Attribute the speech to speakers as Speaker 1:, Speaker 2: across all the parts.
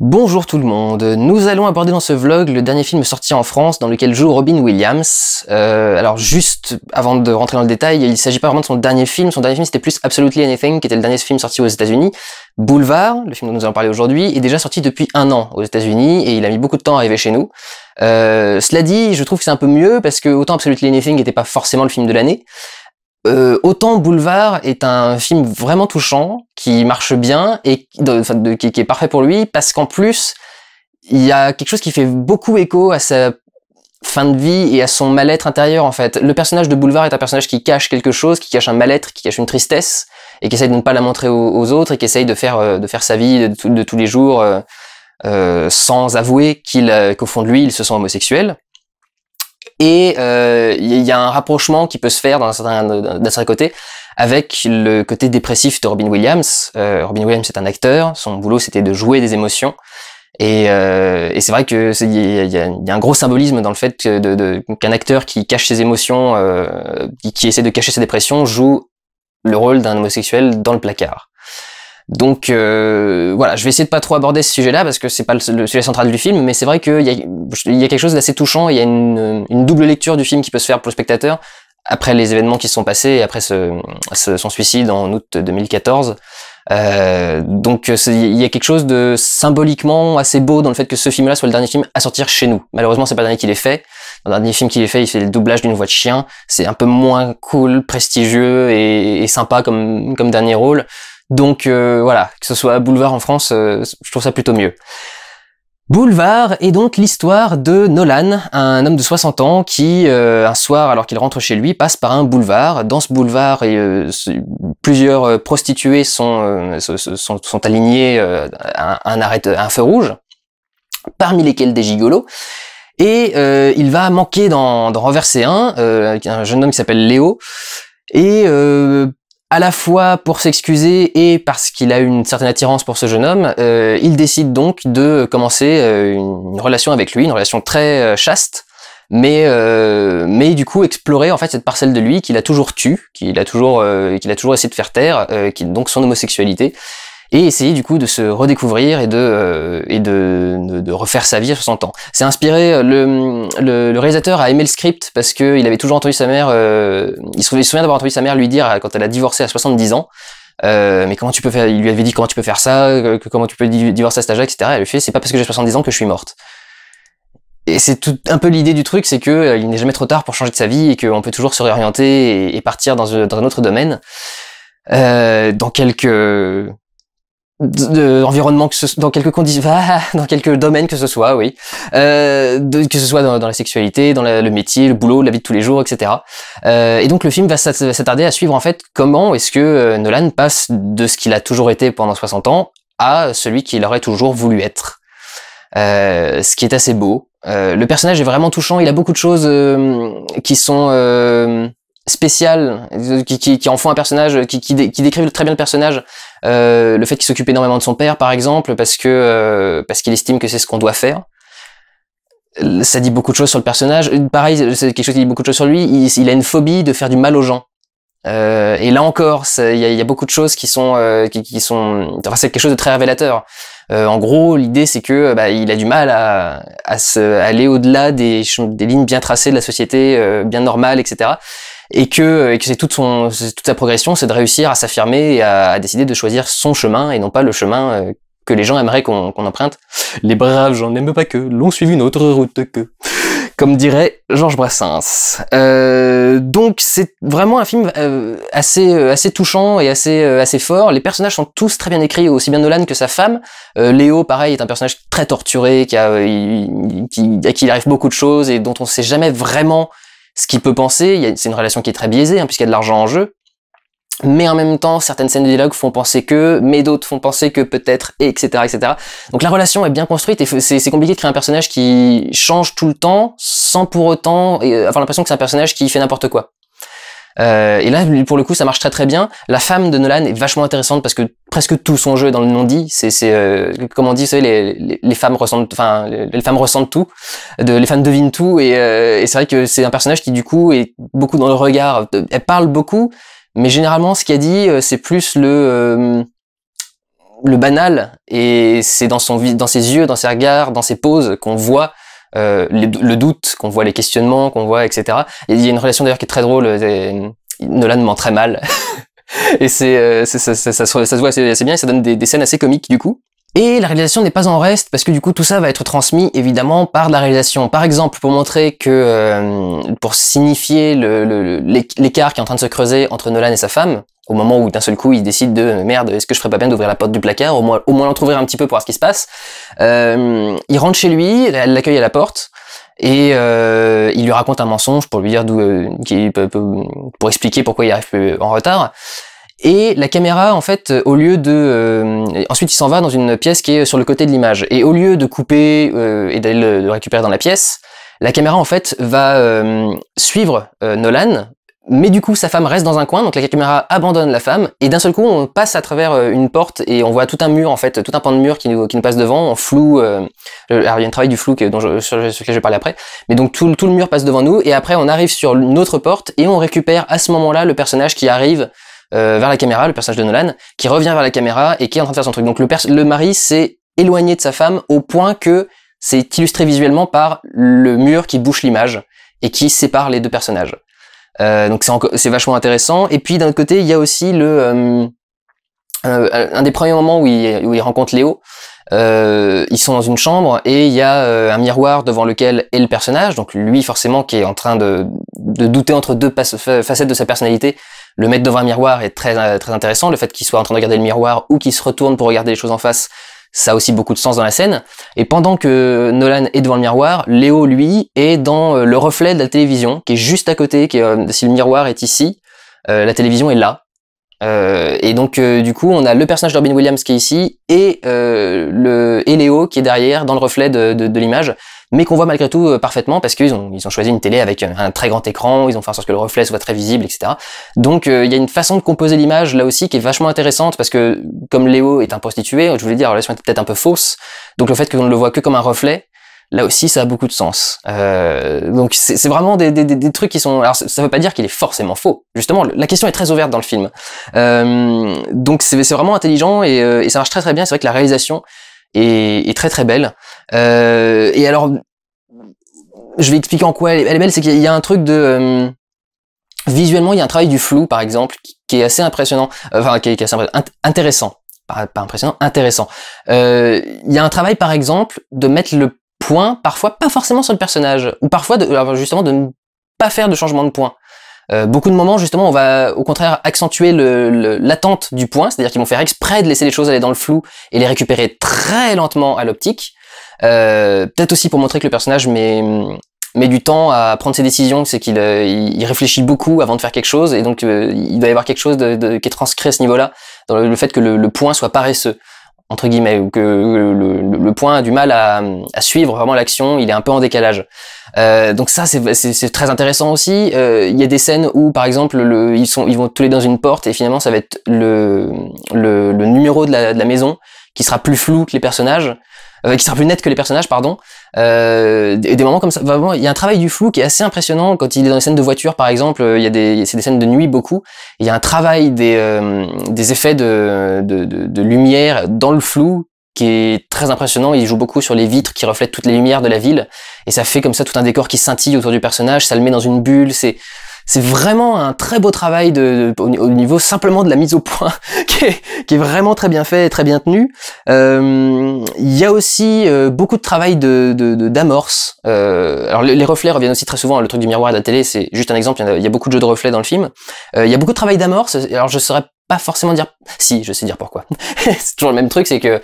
Speaker 1: Bonjour tout le monde, nous allons aborder dans ce vlog le dernier film sorti en France dans lequel joue Robin Williams. Euh, alors juste avant de rentrer dans le détail, il s'agit pas vraiment de son dernier film, son dernier film c'était plus Absolutely Anything qui était le dernier film sorti aux états unis Boulevard, le film dont nous allons parler aujourd'hui, est déjà sorti depuis un an aux états unis et il a mis beaucoup de temps à arriver chez nous. Euh, cela dit, je trouve que c'est un peu mieux parce que autant Absolutely Anything n'était pas forcément le film de l'année, euh, autant Boulevard est un film vraiment touchant, qui marche bien et qui, est parfait pour lui, parce qu'en plus, il y a quelque chose qui fait beaucoup écho à sa fin de vie et à son mal-être intérieur en fait. Le personnage de Boulevard est un personnage qui cache quelque chose, qui cache un mal-être, qui cache une tristesse, et qui essaye de ne pas la montrer aux, autres, et qui essaye de faire, euh, de faire sa vie de, tous les jours euh, sans avouer qu'il, qu'au fond de lui, il se sent homosexuel. Et euh, il y a un rapprochement qui peut se faire d'un certain, certain, côté avec le côté dépressif de Robin Williams. Euh, Robin Williams est un acteur, son boulot c'était de jouer des émotions. Et, euh, c'est vrai que il y, y, a un gros symbolisme dans le fait de, qu'un acteur qui cache ses émotions, qui, qui essaie de cacher sa dépression, joue le rôle d'un homosexuel dans le placard. Donc euh, voilà, je vais essayer de pas trop aborder ce sujet-là parce que c'est pas le, sujet central du film, mais c'est vrai qu'il y, y a, quelque chose d'assez touchant. Il y a une, double lecture du film qui peut se faire pour le spectateur après les événements qui se sont passés et après son suicide en août 2014. Euh, donc il y a quelque chose de symboliquement assez beau dans le fait que ce film-là soit le dernier film à sortir chez nous. Malheureusement, c'est pas le dernier qu'il ait fait. Dans le dernier film qu'il ait fait, il fait le doublage d'une voix de chien. C'est un peu moins cool, prestigieux et, sympa comme dernier rôle. Donc euh, voilà, que ce soit Boulevard en France, euh, je trouve ça plutôt mieux. Boulevard est donc l'histoire de Nolan, un homme de 60 ans qui, euh, un soir, alors qu'il rentre chez lui, passe par un boulevard. Dans ce boulevard, plusieurs prostituées sont, sont, alignées à un, arrêt, un feu rouge, parmi lesquelles des gigolos. Et il va manquer d'en renverser un, un jeune homme qui s'appelle Léo, et à la fois pour s'excuser et parce qu'il a une certaine attirance pour ce jeune homme, euh, il décide donc de commencer euh, une relation avec lui, une relation très euh, chaste, mais mais du coup explorer en fait cette parcelle de lui qu'il a toujours tue, qu'il a toujours qu'il a toujours essayé de faire taire, qui donc son homosexualité et essayer du coup de se redécouvrir et de euh, et de, de, refaire sa vie à 60 ans. C'est inspiré euh, le, le, le, réalisateur a aimé le script parce que il avait toujours entendu sa mère euh, il se souvient d'avoir entendu sa mère lui dire quand elle a divorcé à 70 ans euh, mais comment tu peux faire il lui avait dit comment tu peux faire ça que, comment tu peux divorcer à cet âge etc. elle lui fait c'est pas parce que j'ai 70 ans que je suis morte. Et c'est tout un peu l'idée du truc, c'est que il n'est jamais trop tard pour changer de sa vie et qu'on peut toujours se réorienter et, partir dans, dans, un autre domaine. Euh, dans quelques d'environnement que dans quelques conditions dans quelques domaines que ce soit oui euh, que ce soit dans, dans la sexualité dans le métier le boulot la vie de tous les jours etc euh, et donc le film va s'attarder à suivre en fait comment est-ce que euh, Nolan passe de ce qu'il a toujours été pendant 60 ans à celui qu'il aurait toujours voulu être euh, ce qui est assez beau euh, le personnage est vraiment touchant il a beaucoup de choses euh, qui sont spéciales qui, qui, qui en font un personnage qui, qui décrivent très bien le personnage euh, le fait qu'il s'occupe énormément de son père, par exemple, parce que euh, parce qu'il estime que c'est ce qu'on doit faire euh, ça dit beaucoup de choses sur le personnage. Pareil, c'est quelque chose qui dit beaucoup de choses sur lui. Il, a une phobie de faire du mal aux gens. et là encore, il y, a, beaucoup de choses qui sont, qui, sont, enfin, c'est quelque chose de très révélateur. en gros, l'idée c'est que bah, il a du mal à, se aller au-delà des, des, lignes bien tracées de la société, bien normale, etc et que, et que c'est toute, son, toute sa progression, c'est de réussir à s'affirmer et à, décider de choisir son chemin et non pas le chemin euh, que les gens aimeraient qu'on emprunte. Les braves j'en aime pas que l'on suivi une autre route que comme dirait Georges Brassens. Euh, donc c'est vraiment un film euh, assez euh, assez touchant et assez assez fort. Les personnages sont tous très bien écrits, aussi bien Nolan que sa femme. Léo, pareil, est un personnage très torturé, qui a, à qui il arrive beaucoup de choses et dont on ne sait jamais vraiment ce qu'il peut penser. C'est une relation qui est très biaisée, hein, puisqu'il y a de l'argent en jeu. Mais en même temps, certaines scènes de dialogue font penser que, mais d'autres font penser que peut-être, et etc., etc. Donc la relation est bien construite et c'est compliqué de créer un personnage qui change tout le temps sans pour autant euh, avoir l'impression que c'est un personnage qui fait n'importe quoi. Euh, et là, pour le coup, ça marche très très bien. La femme de Nolan est vachement intéressante parce que presque tout son jeu dans le non-dit. C'est, c'est euh, comme on dit, vous les, les, femmes ressentent, enfin, les, femmes ressentent tout, de, les femmes devinent tout, euh, et, c'est vrai que c'est un personnage qui du coup est beaucoup dans le regard. Elle parle beaucoup, mais généralement, ce qu'elle dit, euh, c'est plus le le banal, et c'est dans son dans ses yeux, dans ses regards, dans ses poses qu'on voit. le doute, qu'on voit les questionnements, qu'on voit, etc. il y a une relation d'ailleurs qui est très drôle. Nolan ment très mal et c'est, euh, ça, se voit assez, bien, et ça donne des, scènes assez comiques du coup. Et la réalisation n'est pas en reste parce que du coup tout ça va être transmis évidemment par la réalisation. Par exemple pour montrer que, euh, pour signifier l'écart qui est en train de se creuser entre Nolan et sa femme, au moment où d'un seul coup il décide de merde, est-ce que je ferais pas bien d'ouvrir la porte du placard, au moins, au moins l'entrouvrir un petit peu pour voir ce qui se passe. Euh, il rentre chez lui, elle l'accueille à la porte, et euh, il lui raconte un mensonge pour lui dire d'où euh, pour expliquer pourquoi il arrive euh, en retard et la caméra en fait au lieu de euh, ensuite il s'en va dans une pièce qui est sur le côté de l'image et au lieu de couper et d'aller récupérer dans la pièce la caméra en fait va suivre Nolan mais du coup, sa femme reste dans un coin, donc la caméra abandonne la femme, et d'un seul coup, on passe à travers euh, une porte et on voit tout un mur, en fait, tout un pan de mur qui nous, qui nous passe devant, en flou. Euh, alors, il y a un travail du flou dont je, sur, lequel je vais parler après. Mais donc, tout, tout, le mur passe devant nous, et après, on arrive sur une autre porte, et on récupère à ce moment-là le personnage qui arrive euh, vers la caméra, le personnage de Nolan, qui revient vers la caméra et qui est en train de faire son truc. Donc, le, le mari s'est éloigné de sa femme au point que c'est illustré visuellement par le mur qui bouche l'image et qui sépare les deux personnages. Euh, donc c'est vachement intéressant. Et puis d'un côté, il y a aussi le euh, euh, un des premiers moments où il, où il rencontre Léo. ils sont dans une chambre et il y a un miroir devant lequel est le personnage, donc lui forcément qui est en train de, douter entre deux facettes de sa personnalité, le mettre devant un miroir est très très intéressant. Le fait qu'il soit en train de regarder le miroir ou qu'il se retourne pour regarder les choses en face, ça a aussi beaucoup de sens dans la scène. Et pendant que Nolan est devant le miroir, Léo, lui, est dans euh, le reflet de la télévision, qui est juste à côté, euh, si le miroir est ici, euh, la télévision est là. et donc du coup, on a le personnage d'Orbin Williams qui est ici et, le, et Léo qui est derrière dans le reflet de l'image mais qu'on voit malgré tout euh, parfaitement parce qu'ils ont, ils ont choisi une télé avec un très grand écran, ils ont fait en sorte que le reflet soit très visible, etc. Donc euh, il y a une façon de composer l'image là aussi qui est vachement intéressante parce que comme Léo est un prostitué, je voulais dire la relation est peut-être un peu fausse, donc le fait qu'on ne le voit que comme un reflet, là aussi ça a beaucoup de sens. Euh, donc c'est vraiment des, des, des, trucs qui sont... Alors ça veut pas dire qu'il est forcément faux, justement, la question est très ouverte dans le film. Euh, donc c'est vraiment intelligent euh, et, ça marche très très bien, c'est vrai que la réalisation est très très belle. Euh, et alors, je vais expliquer en quoi elle, est belle, c'est qu'il y a un truc de... Euh, visuellement, il y a un travail du flou, par exemple, qui, est assez impressionnant, euh, enfin, qui est, assez intéressant. Pas, impressionnant, intéressant. il y a un travail, par exemple, de mettre le point, parfois pas forcément sur le personnage, ou parfois, justement, de ne pas faire de changement de point. beaucoup de moments, justement, on va au contraire accentuer l'attente du point, c'est-à-dire qu'ils vont faire exprès de laisser les choses aller dans le flou et les récupérer très lentement à l'optique, euh, peut-être aussi pour montrer que le personnage met, met du temps à prendre ses décisions, c'est qu'il euh, il réfléchit beaucoup avant de faire quelque chose, et donc euh, il doit y avoir quelque chose qui est transcrit à ce niveau-là, dans le, fait que le, point soit paresseux entre guillemets, ou que le, le point a du mal à, suivre vraiment l'action, il est un peu en décalage. donc ça, c'est très intéressant aussi. Il y a des scènes où, par exemple, ils, sont, ils vont tous les dans une porte, et finalement, ça va être le, numéro de la, de la maison qui sera plus flou que les personnages euh, qui sera plus net que les personnages, pardon. Euh, des, moments comme ça. il y a un travail du flou qui est assez impressionnant quand il est dans les scènes de voiture, par exemple. Euh, il y a des, c'est des scènes de nuit beaucoup. Il y a un travail des, euh, des effets de, de, de, de lumière dans le flou qui est très impressionnant. Il joue beaucoup sur les vitres qui reflètent toutes les lumières de la ville et ça fait comme ça tout un décor qui scintille autour du personnage. Ça le met dans une bulle. C'est c'est vraiment un très beau travail de, au niveau simplement de la mise au point qui, est, qui est, vraiment très bien fait et très bien tenu. Euh, il y a aussi euh, beaucoup de travail de d'amorce. euh, alors les, reflets reviennent aussi très souvent. le truc du miroir à la télé, c'est juste un exemple. Il y, a beaucoup de jeux de reflets dans le film. Euh, il y a beaucoup de travail d'amorce. Alors je saurais pas forcément dire. Si, je sais dire pourquoi. c'est toujours le même truc, c'est que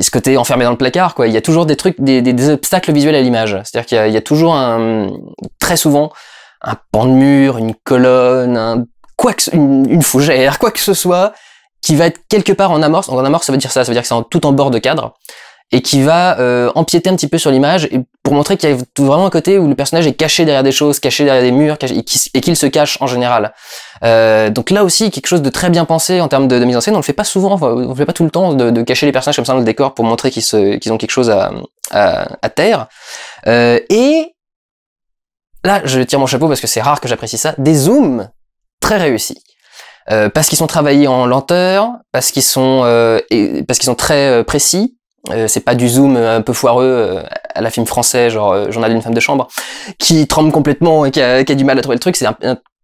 Speaker 1: ce côté enfermé dans le placard, quoi. Il y a toujours des trucs, des, des, obstacles visuels à l'image. C'est-à-dire qu'il y, y, a toujours un, très souvent un pan de mur, une colonne, quoi que, une, fougère, quoi que ce soit, qui va être quelque part en amorce. En amorce, ça veut dire ça, ça veut dire que c'est tout en bord de cadre et qui va euh, empiéter un petit peu sur l'image pour montrer qu'il y a vraiment un côté où le personnage est caché derrière des choses, caché derrière des murs et qu'il se cache en général. Euh, donc là aussi quelque chose de très bien pensé en termes de, mise en scène. On le fait pas souvent, on le fait pas tout le temps de, cacher les personnages comme ça dans le décor pour montrer qu'ils ont quelque chose à, à, terre. Euh, et là, je tire mon chapeau parce que c'est rare que j'apprécie ça, des zooms très réussis. Euh, parce qu'ils sont travaillés en lenteur, parce qu'ils sont, euh, et, parce qu'ils sont très euh, précis. Euh, c'est pas du zoom euh, un peu foireux euh, à la film français, genre Journal d'une femme de chambre, qui tremble complètement et qui a, du mal à trouver le truc. C'est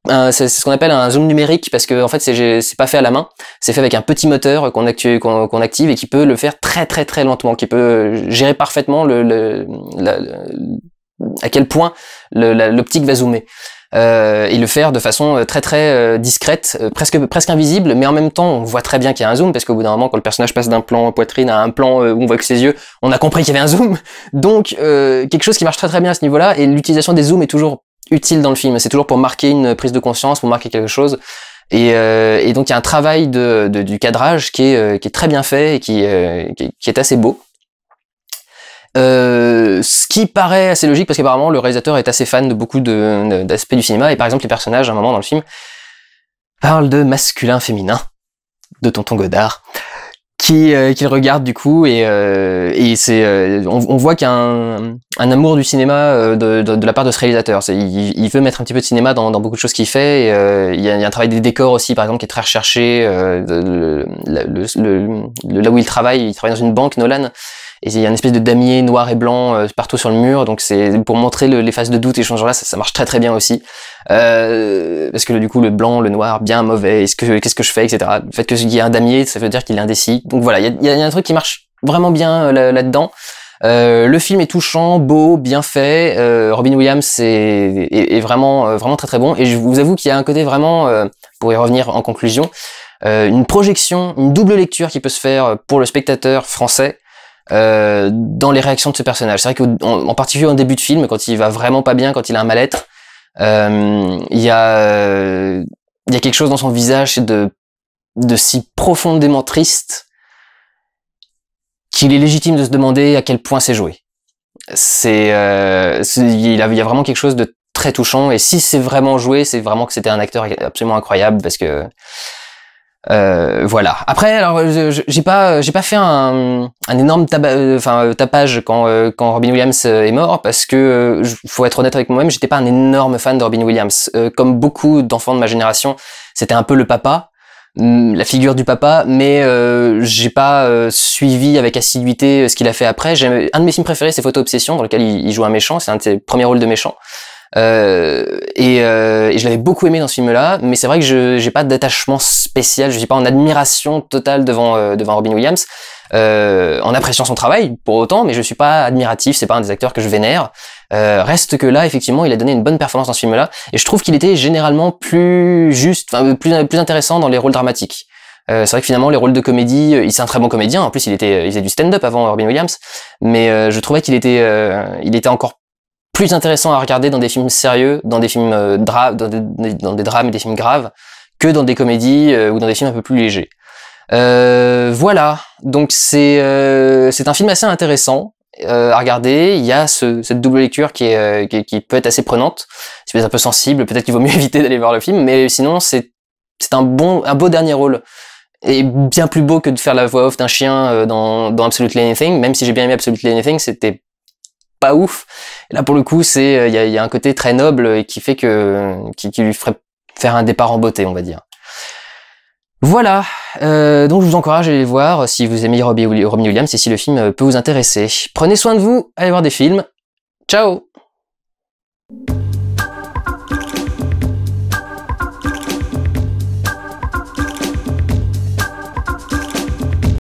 Speaker 1: un, c'est ce qu'on appelle un zoom numérique parce que en fait c'est pas fait à la main, c'est fait avec un petit moteur qu'on active, active et qui peut le faire très très très lentement, qui peut gérer parfaitement le, le, à quel point l'optique va zoomer. Euh, et le faire de façon euh, très très euh, discrète, presque presque invisible, mais en même temps on voit très bien qu'il y a un zoom parce qu'au bout d'un moment quand le personnage passe d'un plan poitrine à un plan où on voit que ses yeux, on a compris qu'il y avait un zoom. Donc quelque chose qui marche très très bien à ce niveau-là et l'utilisation des zooms est toujours utile dans le film. C'est toujours pour marquer une prise de conscience, pour marquer quelque chose. Et, donc il y a un travail de, du cadrage qui est, très bien fait et qui, qui est assez beau. Euh, ce qui paraît assez logique parce qu'apparemment le réalisateur est assez fan de beaucoup d'aspects du cinéma et par exemple les personnages à un moment dans le film parlent de masculin-féminin de Tonton Godard qui euh, qu'il regarde du coup et, euh, c'est on, voit qu'il y a un, amour du cinéma de, la part de ce réalisateur il, il, veut mettre un petit peu de cinéma dans, beaucoup de choses qu'il fait et, il, y a, un travail des décors aussi par exemple qui est très recherché là où il travaille il travaille dans une banque Nolan et il y a une espèce de damier noir et blanc euh, partout sur le mur. Donc c'est pour montrer les phases de doute et changer là ça, marche très très bien aussi. Euh, parce que du coup, le blanc, le noir, bien, mauvais, est qu'est-ce que je fais, etc. Le fait qu'il y ait un damier, ça veut dire qu'il est indécis. Donc voilà, il y a, un truc qui marche vraiment bien euh, là-dedans. le film est touchant, beau, bien fait. Robin Williams est, vraiment vraiment très très bon. Et je vous avoue qu'il y a un côté vraiment, pour y revenir en conclusion, une projection, une double lecture qui peut se faire pour le spectateur français euh, dans les réactions de ce personnage. C'est vrai qu'en particulier en début de film, quand il va vraiment pas bien, quand il a un mal-être, euh, il y a euh, il y a quelque chose dans son visage de de si profondément triste qu'il est légitime de se demander à quel point c'est joué. C'est euh, il, il y a vraiment quelque chose de très touchant et si c'est vraiment joué, c'est vraiment que c'était un acteur absolument incroyable parce que euh, voilà. Après, alors euh, j'ai pas euh, j'ai pas fait un, énorme tapage quand Robin Williams est mort parce que faut être honnête avec moi-même, j'étais pas un énorme fan de Robin Williams. comme beaucoup d'enfants de ma génération, c'était un peu le papa, mm, la figure du papa, mais j'ai pas suivi avec assiduité ce qu'il a fait après. Un de mes films préférés, c'est Photo Obsession, dans lequel il joue un méchant, c'est un de ses premiers rôles de méchant. Euh, euh, et, je l'avais beaucoup aimé dans ce film-là, mais c'est vrai que je n'ai pas d'attachement spécial, je suis pas en admiration totale devant, euh, devant Robin Williams, euh, en appréciant son travail pour autant, mais je suis pas admiratif, c'est pas un des acteurs que je vénère. reste que là, effectivement, il a donné une bonne performance dans ce film-là, et je trouve qu'il était généralement plus juste, plus, plus intéressant dans les rôles dramatiques. Euh, c'est vrai que finalement les rôles de comédie, il c'est un très bon comédien. En plus, il était, il faisait du stand-up avant Robin Williams, mais je trouvais qu'il était, il était encore plus intéressant à regarder dans des films sérieux, dans des films euh, dans, des, dans, des, drames et des films graves, que dans des comédies euh, ou dans des films un peu plus légers. Euh, voilà, donc c'est euh, c'est un film assez intéressant à regarder. Il y a ce, cette double lecture qui, est, qui, peut être assez prenante. Si vous êtes un peu sensible, peut-être qu'il vaut mieux éviter d'aller voir le film, mais sinon c'est c'est un bon un beau dernier rôle et bien plus beau que de faire la voix off d'un chien dans, dans Absolutely Anything, même si j'ai bien aimé Absolutely Anything, c'était pas ouf là, pour le coup, c'est euh, il y a, un côté très noble qui fait que qui, lui ferait faire un départ en beauté, on va dire. Voilà, euh, donc je vous encourage à aller voir euh, si vous aimez Robbie, Robbie Williams et si le film peut vous intéresser. Prenez soin de vous, allez voir des films. Ciao